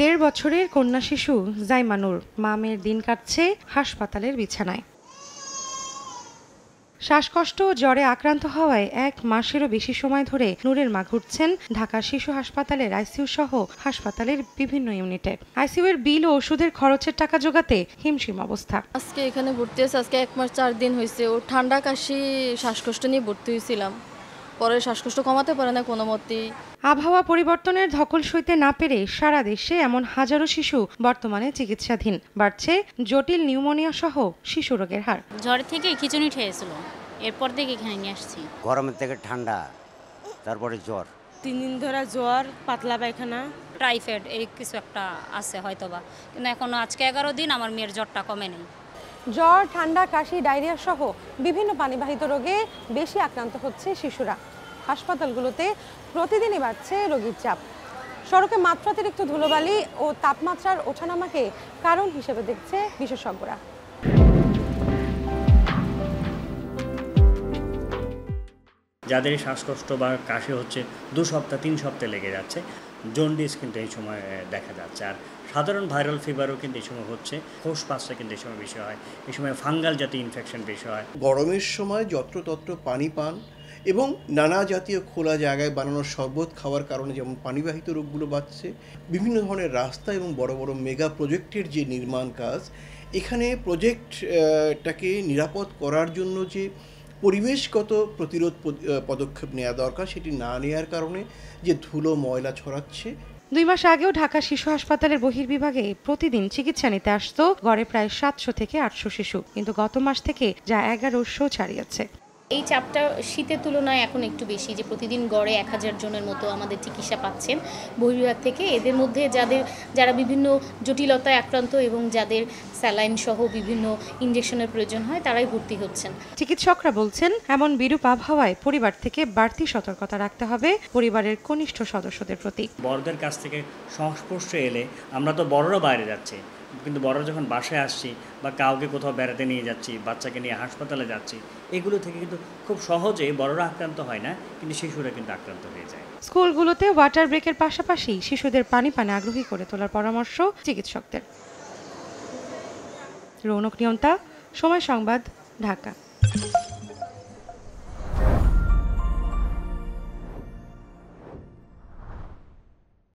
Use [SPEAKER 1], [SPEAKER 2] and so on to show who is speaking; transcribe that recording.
[SPEAKER 1] দেড় বছরের কন্যা শিশু জাইমানুর মামের দিন কাটছে হাসপাতালের বিছানায় শ্বাসকষ্ট ও জ্বরে আক্রান্ত হওয়ায় এক মাসেরও বেশি সময় ধরে নূরের মা ঘুরছেন ঢাকা শিশু হাসপাতালের আইসিইউ সহ হাসপাতালের বিভিন্ন ইউনিটে আইসিইউ এর বিল ও ওষুধের খরচের টাকা যোগাতে হিমশিম অবস্থা আজকে এখানে ভর্তি হয়েছে আজকে এক মাস চার দিন হয়েছে ও ঠান্ডা কাশি শ্বাসকষ্ট নিয়ে ভর্তি হয়েছিলাম পরে শ্বাসকষ্ট কমাতে পারে না কোনো মতেই আবহাওয়া পরিবর্তনের ধকল সইতে না পেরে সারা দেশে এমন হাজারো শিশু বর্তমানে চিকিৎসাধীন বাড়ছে জটিল নিউমোনিয়া সহ শিশু রোগের হার ঝড় থেকে খিচুড়ি খেয়েছিল এরপর থেকে এখানে নিয়ে আসছি গরমের থেকে ঠান্ডা তারপরে জ্বর তিন দিন ধরে জ্বর পাতলা পায়খানা টাইফয়েড এই কিছু একটা আছে হয়তোবা কিন্তু এখনো আজকে এগারো দিন আমার মেয়ের জ্বরটা কমে নেই জ্বর ঠান্ডা কাশি ডায়রিয়া সহ বিভিন্ন পানিবাহিত রোগে বেশি আক্রান্ত হচ্ছে শিশুরা হাসপাতালগুলোতে প্রতিদিনই বাড়ছে রোগীর চাপ সড়কে মাত্রাতিরিক্ত ধুলোবালি ও তাপমাত্রার ওঠানামাকে কারণ হিসেবে দেখছে বিশেষজ্ঞরা
[SPEAKER 2] যাদের শ্বাসকষ্ট বা কাশি হচ্ছে দু সপ্তাহ তিন সপ্তাহে লেগে যাচ্ছে জন্ডিস কিন্তু এই সময় দেখা যাচ্ছে আর সাধারণ ভাইরাল ফিভারও কিন্তু এই সময় হচ্ছে কোষ পাশটা কিন্তু এই সময় বেশি হয় এই সময় ফাঙ্গাল জাতীয় ইনফেকশন বেশি হয়
[SPEAKER 3] গরমের সময় যত্রতত্র পানি পান এবং নানা জাতীয় খোলা জায়গায় বানানো শরবত খাওয়ার কারণে যেমন পানিবাহিত রোগগুলো বাড়ছে বিভিন্ন ধরনের রাস্তা এবং বড় বড় মেগা প্রজেক্টের যে নির্মাণ কাজ এখানে প্রজেক্টটাকে নিরাপদ করার জন্য যে পরিবেশগত প্রতিরোধ পদক্ষেপ নেওয়া দরকার সেটি না নেওয়ার কারণে যে ধুলো ময়লা ছড়াচ্ছে
[SPEAKER 1] দুই মাস আগেও ঢাকা শিশু হাসপাতালের বহির্বিভাগে প্রতিদিন চিকিৎসা নিতে আসতো গড়ে প্রায় সাতশো থেকে আটশো শিশু কিন্তু গত মাস থেকে যা এগারোশো ছাড়িয়েছে এই চাপটা শীতের তুলনায় এখন একটু বেশি যে প্রতিদিন গড়ে এক হাজার জনের মতো আমাদের চিকিৎসা পাচ্ছেন বহির্বিভাগ থেকে এদের মধ্যে যাদের যারা বিভিন্ন জটিলতায় আক্রান্ত এবং যাদের স্যালাইন সহ বিভিন্ন ইঞ্জেকশনের প্রয়োজন হয় তারাই ভর্তি হচ্ছেন চিকিৎসকরা বলছেন এমন বিরূপ আবহাওয়ায় পরিবার থেকে বাড়তি সতর্কতা রাখতে হবে পরিবারের কনিষ্ঠ সদস্যদের প্রতি
[SPEAKER 2] বড়দের কাছ থেকে সংস্পর্শে এলে আমরা তো বড়রা বাইরে যাচ্ছি কিন্তু বড়রা যখন বাসায় আসছি বা কাউকে কোথাও বেড়াতে নিয়ে যাচ্ছি বাচ্চাকে নিয়ে হাসপাতালে যাচ্ছি এগুলো থেকে কিন্তু খুব সহজে বড়রা আক্রান্ত হয় না কিন্তু শিশুরা কিন্তু আক্রান্ত হয়ে যায়
[SPEAKER 1] স্কুলগুলোতে ওয়াটার ব্রেকের পাশাপাশি শিশুদের পানি পানে আগ্রহী করে তোলার পরামর্শ চিকিৎসকদের রৌনক নিয়ন্তা সময় সংবাদ ঢাকা